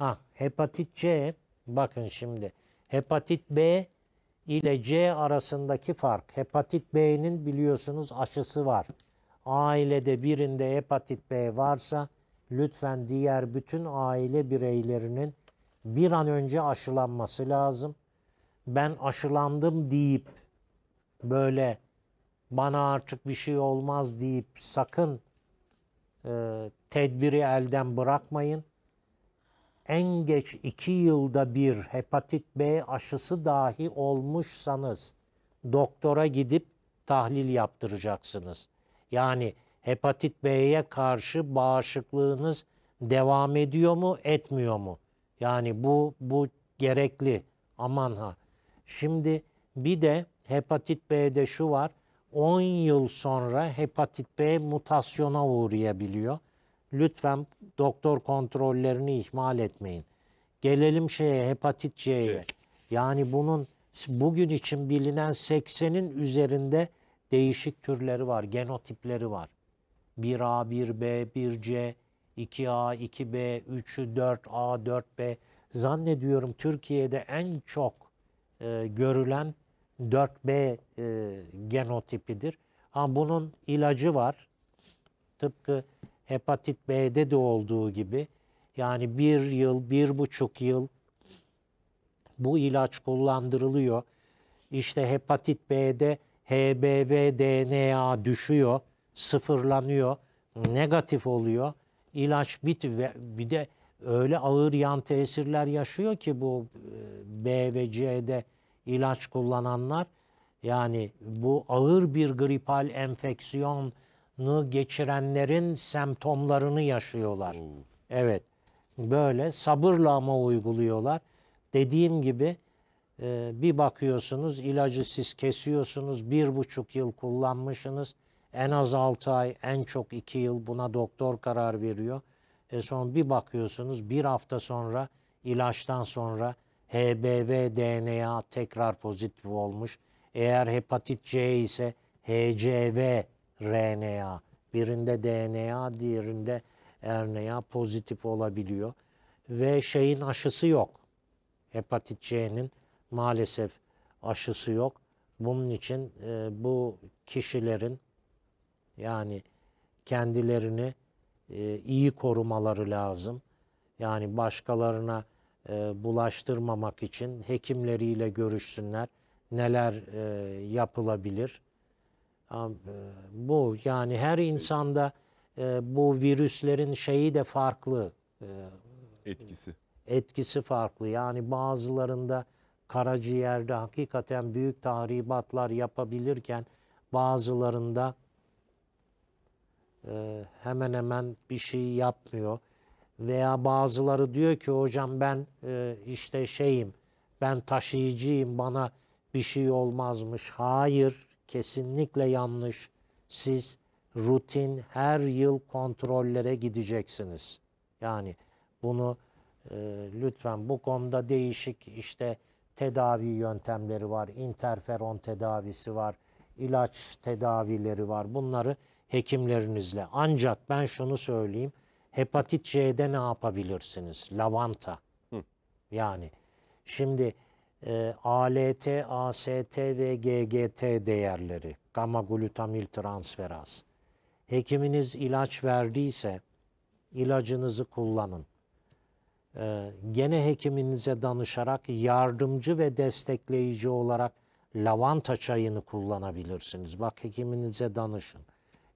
Ha, hepatit C bakın şimdi. Hepatit B ile C arasındaki fark. Hepatit B'nin biliyorsunuz aşısı var. Ailede birinde hepatit B varsa lütfen diğer bütün aile bireylerinin bir an önce aşılanması lazım. Ben aşılandım deyip böyle bana artık bir şey olmaz deyip sakın e, tedbiri elden bırakmayın en geç iki yılda bir hepatit B aşısı dahi olmuşsanız doktora gidip tahlil yaptıracaksınız. Yani hepatit B'ye karşı bağışıklığınız devam ediyor mu, etmiyor mu? Yani bu bu gerekli. Aman ha. Şimdi bir de hepatit B'de şu var. 10 yıl sonra hepatit B mutasyona uğrayabiliyor. Lütfen doktor kontrollerini ihmal etmeyin. Gelelim şeye hepatit C'ye. C. Şey. Yani bunun bugün için bilinen 80'in üzerinde değişik türleri var, genotipleri var. 1A, 1B, 1C, 2A, 2B, 3'ü 4A, 4B. Zannediyorum Türkiye'de en çok e, görülen 4B e, genotipidir. Ha bunun ilacı var. Tıpkı hepatit B'de de olduğu gibi yani bir yıl, bir buçuk yıl bu ilaç kullandırılıyor. İşte hepatit B'de HBV DNA düşüyor, sıfırlanıyor, negatif oluyor. İlaç bit ve bir de öyle ağır yan tesirler yaşıyor ki bu e, B ve C'de ilaç kullananlar. Yani bu ağır bir gripal enfeksiyon geçirenlerin semptomlarını yaşıyorlar. Evet. Böyle sabırla ama uyguluyorlar. Dediğim gibi e, bir bakıyorsunuz ilacı siz kesiyorsunuz. Bir buçuk yıl kullanmışsınız. En az altı ay, en çok iki yıl buna doktor karar veriyor. E son bir bakıyorsunuz bir hafta sonra ilaçtan sonra HBV DNA tekrar pozitif olmuş. Eğer hepatit C ise HCV RNA. Birinde DNA, diğerinde RNA pozitif olabiliyor. Ve şeyin aşısı yok. Hepatit C'nin maalesef aşısı yok. Bunun için e, bu kişilerin yani kendilerini e, iyi korumaları lazım. Yani başkalarına e, bulaştırmamak için hekimleriyle görüşsünler. Neler e, yapılabilir? bu yani her insanda e, bu virüslerin şeyi de farklı. E, etkisi. Etkisi farklı. Yani bazılarında karaciğerde hakikaten büyük tahribatlar yapabilirken bazılarında e, hemen hemen bir şey yapmıyor. Veya bazıları diyor ki hocam ben işte şeyim, ben taşıyıcıyım, bana bir şey olmazmış. Hayır, kesinlikle yanlış. Siz rutin her yıl kontrollere gideceksiniz. Yani bunu e, lütfen bu konuda değişik işte tedavi yöntemleri var. interferon tedavisi var. ilaç tedavileri var. Bunları hekimlerinizle. Ancak ben şunu söyleyeyim. Hepatit C'de ne yapabilirsiniz? Lavanta. Hı. Yani şimdi e, ALT, AST ve GGT değerleri, gamma glutamil transferaz. Hekiminiz ilaç verdiyse ilacınızı kullanın. E, gene hekiminize danışarak yardımcı ve destekleyici olarak lavanta çayını kullanabilirsiniz. Bak hekiminize danışın.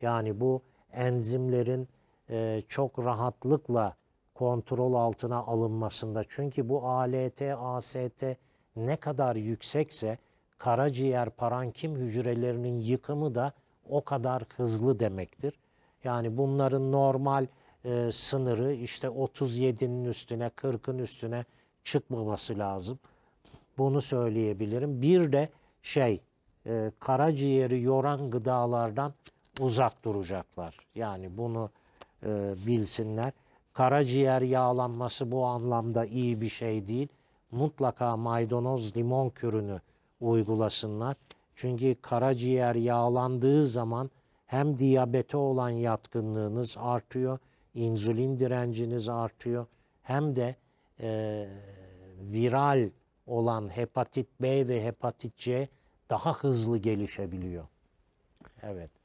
Yani bu enzimlerin e, çok rahatlıkla kontrol altına alınmasında. Çünkü bu ALT, AST ne kadar yüksekse karaciğer parankim hücrelerinin yıkımı da o kadar hızlı demektir. Yani bunların normal e, sınırı işte 37'nin üstüne 40'ın üstüne çıkmaması lazım. Bunu söyleyebilirim. Bir de şey e, karaciğeri yoran gıdalardan uzak duracaklar. Yani bunu e, bilsinler. Karaciğer yağlanması bu anlamda iyi bir şey değil mutlaka maydanoz limon kürünü uygulasınlar. Çünkü karaciğer yağlandığı zaman hem diyabete olan yatkınlığınız artıyor, insülin direnciniz artıyor. Hem de e, viral olan hepatit B ve hepatit C daha hızlı gelişebiliyor. Evet.